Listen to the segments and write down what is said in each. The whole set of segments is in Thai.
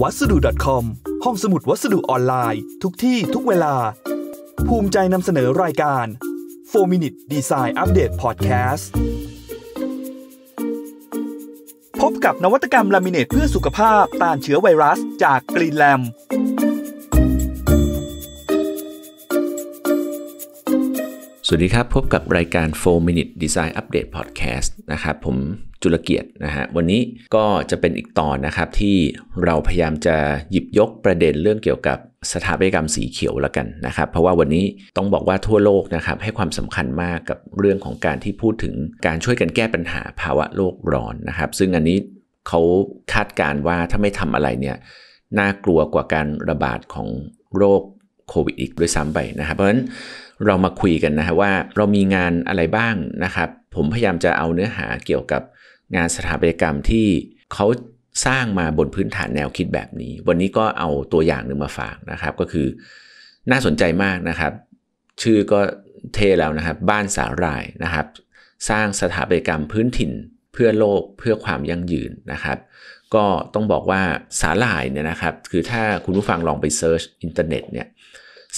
วัสดุ .com ห้องสมุดวัสดุออนไลน์ ทุกที่ทุกเวลา ภูมิใจนำเสนอรายการ 4 Minute Design Update Podcast พบกับนวัตกรรมลามิเนตเพื่อสุขภาพต้านเชื้อไวรัสจากกรีนแลมวัสดีครับ พบกับรายการ4 minute design update podcast นะครับผมจุลเกียรตินะฮะวันนี้ก็จะเป็นอีกตอนนะครับ ที่เราพยายามจะหยิบยกประเด็นเรื่องเกี่ยวกับสถาปัตยกรรมสีเขียวละกันนะครับ เพราะว่าวันนี้ต้องบอกว่าทั่วโลกนะครับ ให้ความสำคัญมากกับเรื่องของการที่พูดถึงการช่วยกันแก้ปัญหาภาวะโลกร้อนนะครับ ซึ่งอันนี้เขาคาดการว่าถ้าไม่ทำอะไรเนี่ยน่ากลัวกว่าการระบาดของโรคโควิดอีกด้วยซ้ำไปนะครับเพราะฉะนั้นเรามาคุยกันนะฮะว่าเรามีงานอะไรบ้างนะครับ ผมพยายามจะเอาเนื้อหาเกี่ยวกับงานสถาปัตยกรรมที่เขาสร้างมาบนพื้นฐานแนวคิดแบบนี้ วันนี้ก็เอาตัวอย่างหนึ่งมาฝากนะครับ ก็คือ น่าสนใจมากนะครับ ชื่อก็เท่แล้วนะครับ บ้านสาหร่ายนะครับ สร้างสถาปัตยกรรมพื้นถิ่นเพื่อโลกเพื่อความยั่งยืนนะครับ ก็ต้องบอกว่าสาหร่ายเนี่ยนะครับ คือถ้าคุณผู้ฟังลองไปเซิร์ชอินเทอร์เน็ตเนี่ย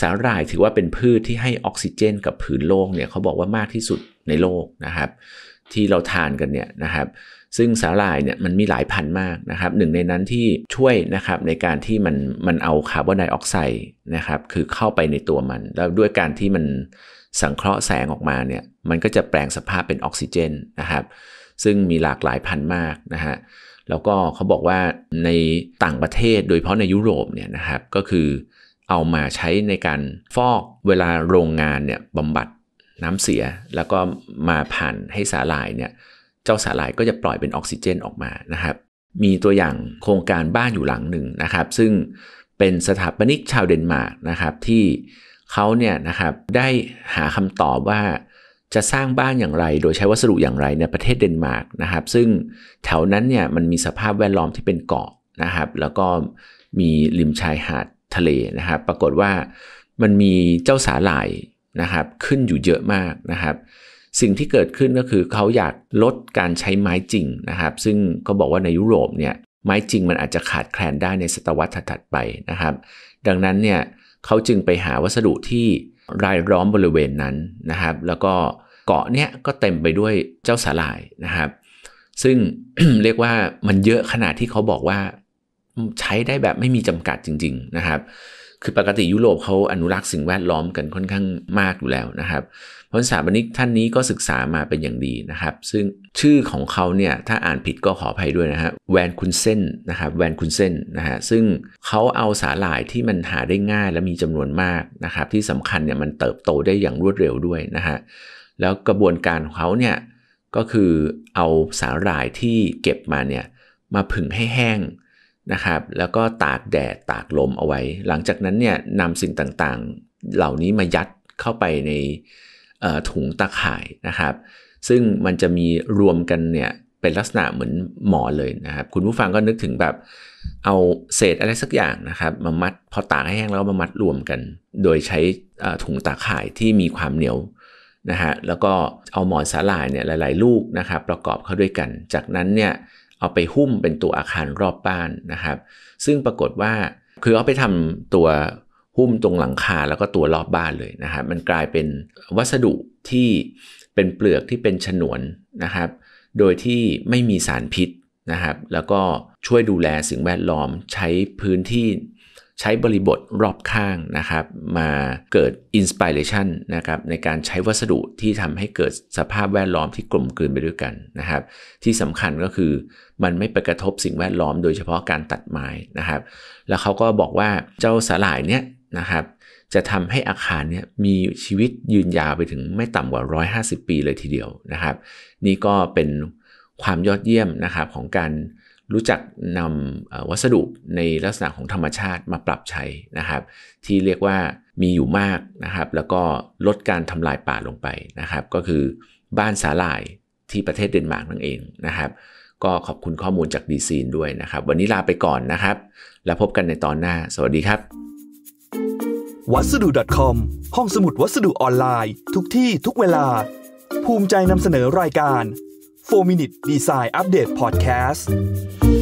สาหร่ายถือว่าเป็นพืชที่ให้ออกซิเจนกับผืนโลกเนี่ยเขาบอกว่ามากที่สุดในโลกนะครับ ที่เราทานกันเนี่ยนะครับ ซึ่งสาหร่ายเนี่ยมันมีหลายพันมากนะครับ หนึ่งในนั้นที่ช่วยนะครับในการที่มันมันเอาคาร์บอนไดออกไซด์นะครับ คือเข้าไปในตัวมัน แล้วด้วยการที่มันสังเคราะห์แสงออกมาเนี่ยมันก็จะแปลงสภาพเป็นออกซิเจนนะครับ ซึ่งมีหลากหลายพันมากนะฮะแล้วก็เขาบอกว่าในต่างประเทศโดยเฉพาะในยุโรปเนี่ยนะครับก็คือเอามาใช้ในการฟอกเวลาโรงงานเนี่ยบำบัดน้ำเสียแล้วก็มาผ่านให้สาหร่ายเนี่ยเจ้าสาหร่ายก็จะปล่อยเป็นออกซิเจนออกมานะครับ มีตัวอย่างโครงการบ้านอยู่หลังหนึ่งนะครับ ซึ่งเป็นสถาปนิกชาวเดนมาร์กนะครับที่เขาเนี่ยนะครับได้หาคำตอบว่าจะสร้างบ้านอย่างไรโดยใช้วัสดุอย่างไรในประเทศเดนมาร์กนะครับซึ่งแถวนั้นเนี่ยมันมีสภาพแวดล้อมที่เป็นเกาะนะครับแล้วก็มีริมชายหาดทะเลนะครับ ปรากฏว่ามันมีเจ้าสาหร่ายนะครับขึ้นอยู่เยอะมากนะครับสิ่งที่เกิดขึ้นก็คือเขาอยากลดการใช้ไม้จริงนะครับซึ่งเขาบอกว่าในยุโรปเนี่ยไม้จริงมันอาจจะขาดแคลนได้ในศตวรรษถัดไปนะครับดังนั้นเนี่ยเขาจึงไปหาวัสดุที่รายล้อมบริเวณนั้นนะครับแล้วก็เกาะเนี้ยก็เต็มไปด้วยเจ้าสาหร่ายนะครับซึ่งเรียกว่ามันเยอะขนาดที่เขาบอกว่าใช้ได้แบบไม่มีจำกัดจริงๆนะครับ คือปกติยุโรปเขาอนุรักษ์สิ่งแวดล้อมกันค่อนข้างมากอยู่แล้วนะครับเพราะสถาปนิกท่านนี้ก็ศึกษามาเป็นอย่างดีนะครับ ซึ่งชื่อของเขาเนี่ยถ้าอ่านผิดก็ขออภัยด้วยนะฮะแวนคุนเซนนะครับแวนคุนเซนนะฮะ ซึ่งเขาเอาสาหร่ายที่มันหาได้ง่ายและมีจำนวนมากนะครับที่สำคัญเนี่ยมันเติบโตได้อย่างรวดเร็วด้วยนะฮะ แล้วกระบวนการของเขาเนี่ยก็คือเอาสาหร่ายที่เก็บมาเนี่ยมาผึ่งให้แห้งนะครับแล้วก็ตากแดด ตากลมเอาไว้ หลังจากนั้นเนี่ยนำสิ่งต่างๆ เหล่านี้มายัดเข้าไปในถุงตาข่ายนะครับ ซึ่งมันจะมีรวมกันเนี่ยเป็นลักษณะเหมือนหมอนเลยนะครับ คุณผู้ฟังก็นึกถึงแบบเอาเศษอะไรสักอย่างนะครับมามัดพอตากให้แห้งแล้วมามัดรวมกัน โดยใช้ถุงตาข่ายที่มีความเหนียวนะฮะแล้วก็เอาหมอนสาหร่ายเนี่ยหลายๆ ลูกนะครับประกอบเข้าด้วยกัน จากนั้นเนี่ยเอาไปหุ้มเป็นตัวอาคารรอบบ้านนะครับ ซึ่งปรากฏว่าคือเอาไปทำตัวหุ้มตรงหลังคาแล้วก็ตัวรอบบ้านเลยนะครับมันกลายเป็นวัสดุที่เป็นเปลือกที่เป็นฉนวนนะครับ โดยที่ไม่มีสารพิษนะครับ แล้วก็ช่วยดูแลสิ่งแวดล้อมใช้พื้นที่ใช้บริบทรอบข้างนะครับ มาเกิดอินสปิเรชันนะครับในการใช้วัสดุที่ทำให้เกิดสภาพแวดล้อมที่กลมกลืนไปด้วยกันนะครับ ที่สำคัญก็คือมันไม่ไปกระทบสิ่งแวดล้อมโดยเฉพาะการตัดไม้นะครับ แล้วเขาก็บอกว่าเจ้าสาหร่ายเนี้ยนะครับ จะทำให้อาคารเนี้ยมีชีวิตยืนยาวไปถึงไม่ต่ำกว่า 150 ปีเลยทีเดียวนะครับ นี่ก็เป็นความยอดเยี่ยมนะครับของการรู้จักนำวัสดุในลักษณะของธรรมชาติมาปรับใช้นะครับ ที่เรียกว่ามีอยู่มากนะครับ แล้วก็ลดการทำลายป่าลงไปนะครับ ก็คือบ้านสาหร่ายที่ประเทศเดนมาร์กนั่นเองนะครับ ก็ขอบคุณข้อมูลจากดีซีนด้วยนะครับ วันนี้ลาไปก่อนนะครับ แล้วพบกันในตอนหน้า สวัสดีครับวัสดุ .com ห้องสมุดวัสดุออนไลน์ ทุกที่ทุกเวลาภูมิใจนำเสนอรายการ4 Minute Design Update Podcast